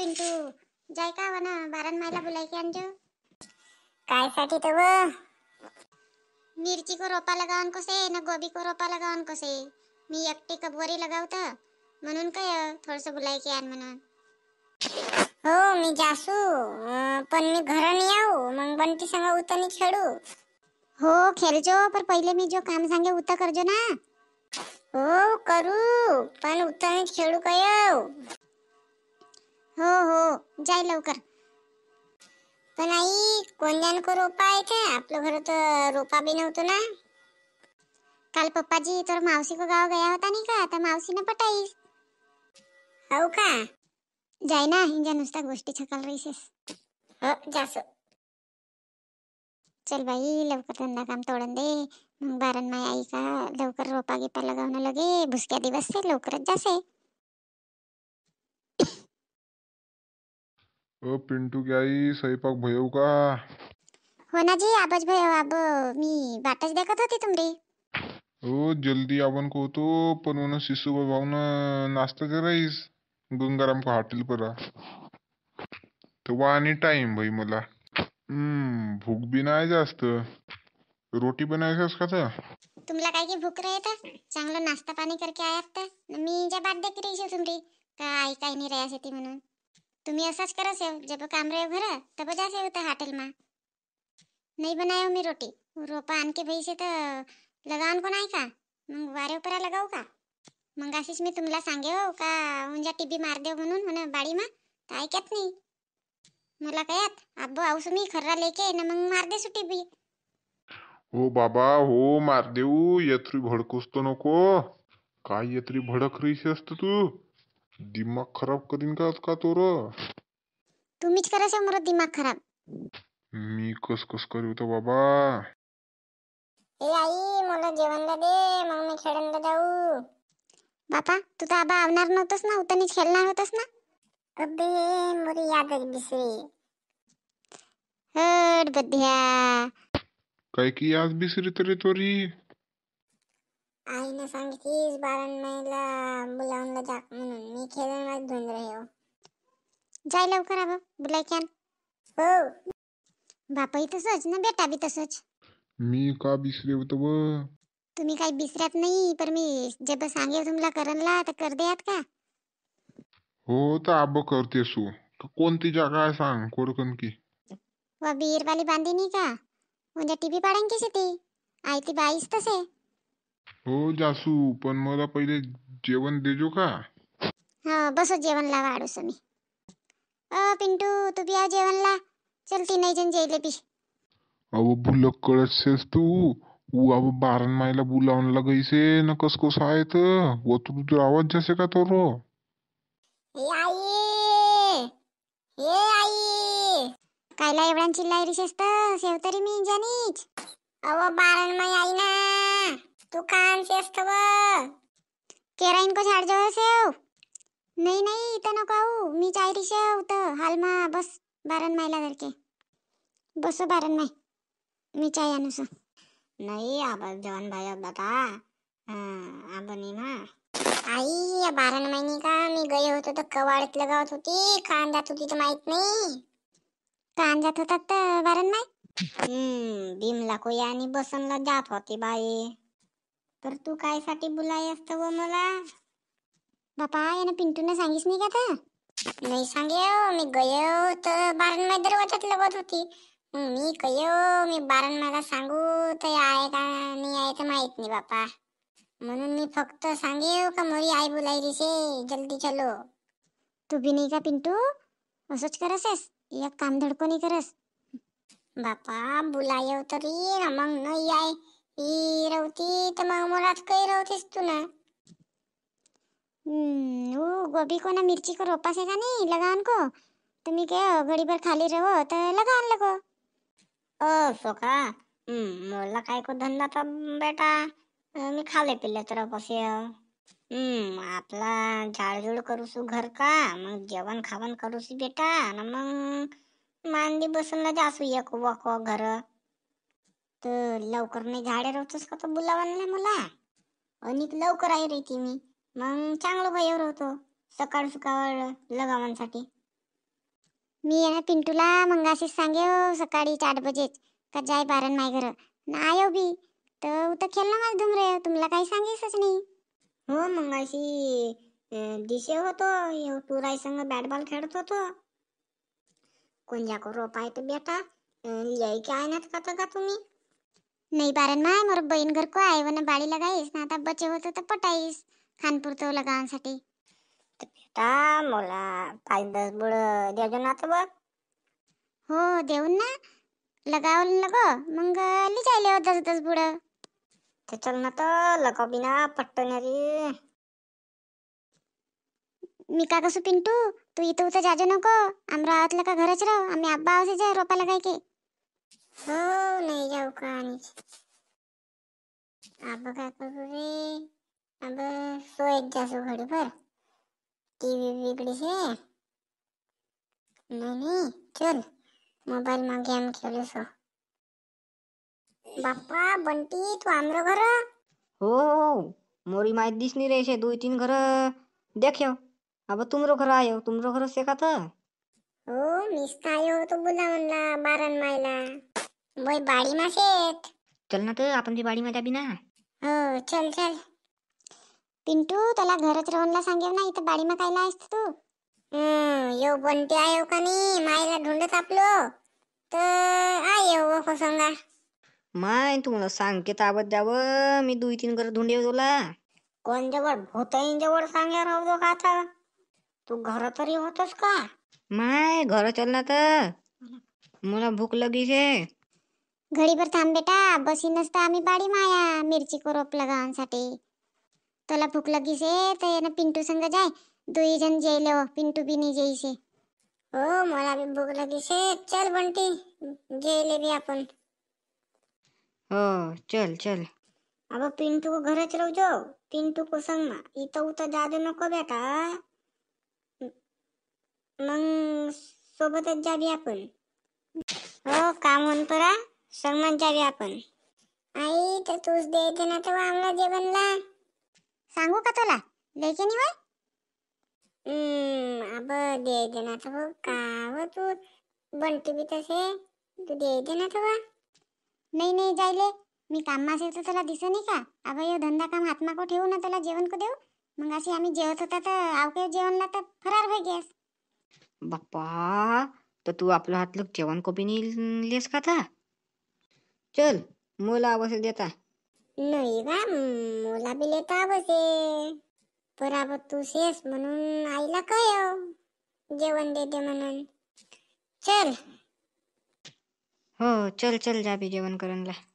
पिंटू जाय का वन बारण मायला बोलाय की आणजो काय साठी तो मिरची को रोपा लगावन कसे ना गोबी को रोपा लगावन कसे मी एकटी कबवरी लगावत म्हणून काय थोडस बोलाय की आण म्हणून हो मी जासू पण मी घर नाही आऊ मग बंटी सांगा उतनी खेळू हो खेळजो पर पहिले मी जो काम सांगे उता करजो ना हो करू पण उतनी खेळू काय हो जाय लवकर पण आई कोणत्यान को रोपा येते आपलं घर तर रोपा बी नव्हतं ना काल पप्पाजी तर मावशी को गाव गया होता नाही का आता मावशीनं पटाई हो का जाय ना हिंजा नुसता गोष्टी छकाल रहीसेस हो जास चल बाई लवकर धंदा काम तोडून दे मग बारण माय आई का लवकर रोपा गिपा लगावणं लगे भुसक्या दिवस लवकरच जासे अ पिंटू ही आई स्वयंपाक भयो का हो ना जी आबज भयो अब मी वाटच देखत होती तुमरी ओ हो, जल्दी आवन को तो पण उन शिशु भाऊन नाश्ता कराईस गंगाराम का हॉटेल परा वा आणि टाइम भाई मला हम्म भूक बी नाही जास्त रोटी बनायचंस का तर तुमला काय की भूक राहत चांगला नाश्ता पाणी करके आयात तर मी ज्या बाद देखील तुमरी काय काय नाही रहा ती म्हणून तुम्ही असाच करत सेव जब काम रहे घर तब जा से होता होटल मा नाही बनाया मी रोटी रोपा आन के भाई से तो लगान को नाही का मग वारे उपरा लगाऊ का मग अशीच मी तुम्हाला सांगे हो का उंजा टिबी मार देव म्हणून म्हणे बाडी मा ऐकत नाही मला काय आबो आऊस मी खर्रा लेके ना मग मार दे सुटी बी हो बाबा हो मार देऊ यत्री भडकूस तो नको काय यत्री भडक रहीस असत तू दिमाग खराब करीन का का तोर तुम्हीच करा समोर दिमाग खराब मी कस कस करू तो बाबा ए आई मला जेवणला दे मग मी खेळायला जाऊ बापा तू तर आबा आवणार नव्हतंस ना उतनीच खेळणार होतस ना अबे मोरी यादच दिसे हट बद्या काय की आज बिसरी तरी तोरी आईने सांगितलीस बारांनाईला बुलावूनला जा म्हणून मी खेळून माझ धुंद हो जाय लवकर आबा बुलाय कॅन हो बापही तसंच ना बेटा बी तसंच मी का बिसरे होतो व तुम्ही काही बिसरत नाही पण मी जब सांगेल तुम्हाला करणला तर कर देयात का हो तर आब करते सु कोणती जागा आहे सांग कोरकन की व बांधी बांधीनी का म्हणजे टीव्ही की शेती आई ती बाईस तसे हो जासू पण मला पहिले जेवण देजो का हा बस जेवण ला वाढूस मी अ पिंटू तू ला चल चलती नाही जण जेले बी अव बुलक कळसेस तू उ अब बारण मायला बुलावून लागईसे न कस कस आहे त व तू तू आवाज जसे का तो रो आई ए आई कायला एवढ्यान चिल्लाय रिशेस्त सेवतरी मी जानीच अव बारण माय आई ना दुकान से अस्तव केरा इनको झाड़ जाओ से नहीं नहीं इतना कहू मी चाय रही से तो हाल बस बारन मायला के बसो बारन माय मी चाय अनुस नाही आपण जवान भाई दादा आपण ना आई या बारा महिने का मी गई होतो तर कवाडत लगावत होती कान जात होती तर माहित नाही कान जात होतात तर बारण बीमला भीमला कोयानी बसन लग जात होती बाई तर तू काय साठी बोलाय असत व मला बापा यानं पिंटूने सांगिस नाही का ते नाही सांगे मी गय तर बारण माझ्या दरवाजात लगत होती मी कयो मी बारण मला सांगू तर आहे का नाही आहे तर माहित नाही बापा म्हणून मी फक्त सांगेव का मोरी आई बोलायली से जल्दी चलो तू भी नाही का पिंटू असंच करसेस एक काम धडको नाही करस बापा बोलायव तरी मग नाही आहे ही रवती तर मग मुलात काही रवतीस तू ना वो गोभी को ना मिर्ची को रोपा का नाही लगान को तुम्ही के घड़ी भर खाली रहो तर लगान लगो ओ सोका मोला काय को धंदा तर बेटा मी खाले पिले तर हम्म आपला झाडझुड करूसू घर का मग जेवण खावण करूसू बेटा ना मग मांडी बसूनला जासू एक वक घर तर लवकर नाही झाडे रोवतोस का तो बुलावांना मला अनिक लवकर आहे रे ती मी मग चांगलं भय होतो सकाळ सुकाळ लगावांसाठी मी आहे ना पिंटूला मग अशीच सांगे हो, सकाळी चार बजेच का जाय बारण नाही घर ना बी तर उतर खेळ ना माझ रे तुम्हाला काही सांगेसच नाही हो मग अशी दिशे होतो राय संग बॅट बॉल खेळत होतो को रोप आहे तर बेटा लिहाय की आहे ना का तुम्ही नाही बारन माय मोर बहीण घर को आहे वन बाळी लगाईस ना आता बचे होतो तर पटाईस खानपूर लगावांसाठी लगावण्यासाठी बेटा मला पाच दस बुड देऊ ना तर बघ हो देऊन ना लगावलं लगो मग लिजायले हो दस दस बुड ते चल ना तर लगाव बिना पट्टन रे मी का कसू पिंटू तू इथं उतर जाजो नको राहतला का घरच राहू आम्ही आब्बा जाय रोपा लगाय के हो नाही जाऊ का अब का करू रे अब सोयत जासो घडी पर टीव्ही बिगड़ी शे नाही नाही चल मोबाइल मा गेम खेळू सो बाप्पा बंटी तू आमरो घर हो हो, हो मोरी माहित दिसनी रे शे दोन तीन घर देख्यो अब तुमरो घर आयो तुमरो घर से का हो मिस्ता आयो तो बुला म्हणला बारन मायला बोय बाडी मा शेत चल ना तर आपण ती वाडीमध्ये बी ना हो चल चल पिंटू त्याला घरच रोहनला सांगेव ना इथं बाडीमा कायला आहेस तू हं यो बंटी आहे कानी नाही मायला ढूंढत आपलो तर आहे येऊ फसंगा माय तू मला सांग की ताबत द्यावं मी दुई तीन घर धुंडे तुला कोण जवळ भूतईन जवळ सांगे राहतो का आता तू घर तरी होतस का माय घर चल ना तर मला भूक लगी शे घडीभर थांब बेटा बसी तर आम्ही पाडी माया मिरची को रोप लगावांसाठी तुला भूक लगीस आहे तर पिंटू संग जाय दुई जण जेले पिंटू बी नाही जेईसे हो मला बी भूक लगीस चल बंटी जेले बी आपण हो चल चल अब पिंटू को घरच राहू जो पिंटू को संग मा इथं उत जादू नको बेटा मग सोबतच जाबी आपण हो काम होऊन परा सलमान आपण आई तर तूच दे देना ना तर आम्हाला जेवणला सांगू का तुला द्यायचे निवड अब दे देना ना तर का व तू बनते बी तसे तू दे देना ना तर नाही नाही जायले मी काम असेल तर तुला दिसनी नाही का अब यो धंदा काम को ठेवू ना तुला जेवण को देऊ मग अशी आम्ही जेवत होता तर जेवण जेवणला तर फरार होई गेस बाप्पा तर तू आपलं हातलं जेवण कोबी बी नाही लेस का चल मुला आवाज देता नाही बा मुला बी लेता पर पराब तू शेस म्हणून आईला कळव हो? जेवण देते म्हणून चल हो चल चल जाबी जेवण ला